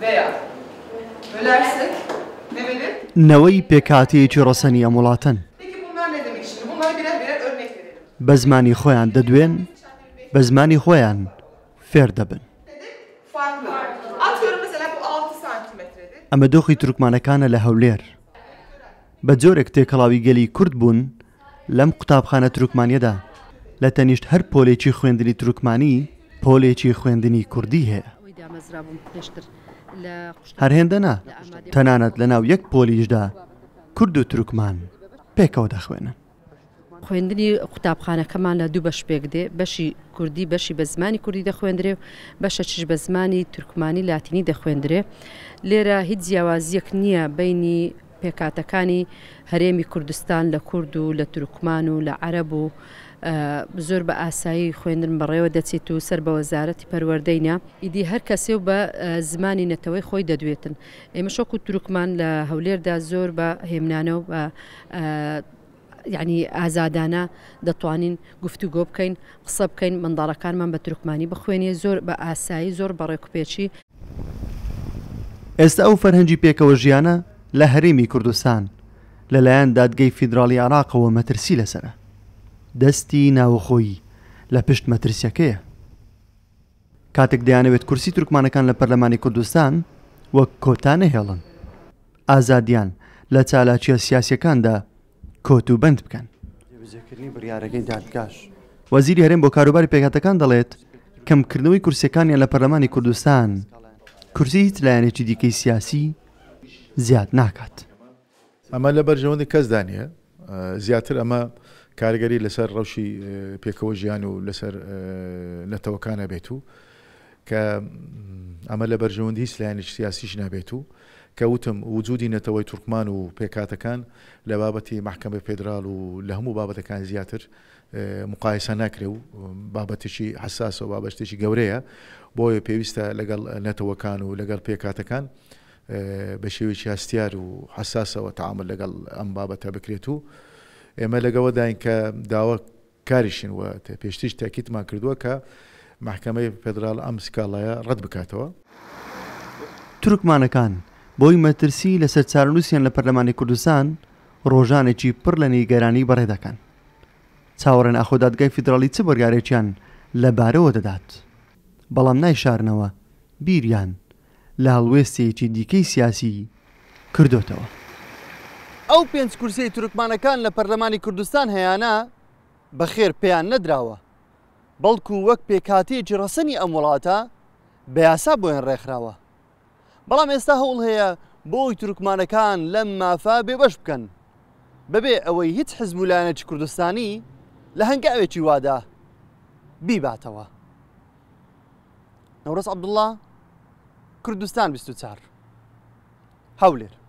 veya bölersek ne verir? نەوەی پێکاتەیەکی ڕەسەنی ئەم وڵاتەن بە زمانی خۆیان دەدوێن بە زمانی خۆیان فێر دەبن ئەمە دۆخی ترکمانەکانە لە هەولێر بە جۆرێک تێکەڵاوی گەلی کورد بوون لەم قوتابخانە ترکمانیەدا لە تەنیشت هەر پۆلێکی خوێندنی ترکمانی پۆلێکی خوێندنی کوردی هەیە هەرهێندە نا تەنانەت لە ناو یەک پۆلیشدا کورد و ترکمان پێکەوە دەخوێنن خوێندنی قوتابخانەکەمان لە دوو بەش پێک دێ بەشی کوردی بەشی بە زمانی کوردی دەخوێندرێ بەشە چش بە زمانی تورکمانی لاتینی دەخوێندرێ لێرە هیچ جیاوازیەک نییە بینی پێکاتەکانی هەرێمی کوردستان لە کورد و لە تورکمان و لە عەرب و زۆر بە ئاسایی خوێندن بەڕێوە دەچێت و سەر بە وەزارەتی پەروەردەینا ئیدی هەر کەسێ و بە زمانی نەتەوەی خۆی دەدوێتن ئێمە شۆک و تورکمان لە هەولێردا زۆر بە هێمنانە و بە یعنی ئازادانە دەتوانین گفتو گۆ بکەین قسە بکەین منداڵەکانمان بە ترکمانی بخوێنێ زۆر بە ئاسایی زۆر بەڕێکوپێکی ئێستا ئەو فەرهەنگی پێکەوە ژیانە لە هەرمی کوردستان لەلایەن دادگەی فیدراڵی عراقەوە مەترسی لەسرە دەستی ناوخۆیی لە پشت مەترسیەکەیە کاتێک دەیانەوێت کورسی تورکمانەکان لە پەرلەمانی کوردستان وەک کۆتانە هێڵن ئازادیان لە چالاچیە سیاسەکاندا کۆت و بند بکەن وەزیری هەرێم بۆ کاروباری پێکاتەکان دەڵێت کەمکردنەوەی کورسەکانیان لە پەرلەمانی کوردستان کورسی هیچ لایەنێکی دیکەی سیاسی زیاد ناکات. ئەمە لە بەرژەوەندی کەس دانیە زیاتر ئەمە کارگەری لەسەر ڕەوشی پێکەوە ژیان و لەسەر نەتەوەکانە بێت و کە ئەمە لە بەرژەوەندی سلایانش سیاسیش نابێت و کە وتم وجودی نەتەوەی تورکمان و پێکاتەکان لە بابەتی محکمە فێدرال و لە هەموو بابەتەکان زیاتر مقایسە ناکرێ و بابەتشی حساس و بابەتێکی گەورەیە بۆیە پێویستە لەگەڵ نەتەوەکان و لەگەڵ پێکاتەکان بە شێوێکی هەستیار و حساسەوە تعامل لەگەڵ ئەم بابەتە بکرێت و ئێمە لەگەوە داین کە داوە کاریشین وە پێشتیش تاکیتمان کردووە کە محکمەی فدرال ئەم سکاڵایە ڕەت بکاتەوە ترکمانەکان بۆی مەترسی لەسەر چارنووسیان لە پەرلەمانی کوردستان ڕۆژانێکی پڕ لە نیگەرانی بەڕێدەکەن چاوەڕێن ئاخۆدادگای فیدراڵی چ بەرگارێکیان لەبارەوە دەدات بەڵام نایشارنەوە بیریان لە هەڵوێستێکی دیکەی سیاسی کردوتەوە ئەو پێنج کورسی تورکمانەکان لە پەرلەمانی کوردستان هەیەە بەخێر پێیان نەدراوە بەڵکو وەک پێکاتێکی ڕەسەنی ئەم وڵاتە بە یاسا بۆیان ڕێکخراوە بەڵام ئێستا هەوڵ هەیە بۆی تورکمانەکان لەم مافا بێبەش بکەن بەبێ ئەوەی هیچ حزمولانێکی کوردستانی لە هەنگاوێکی وادا بیباتەوە نەورس عبدله کوردستان 24 هەولێر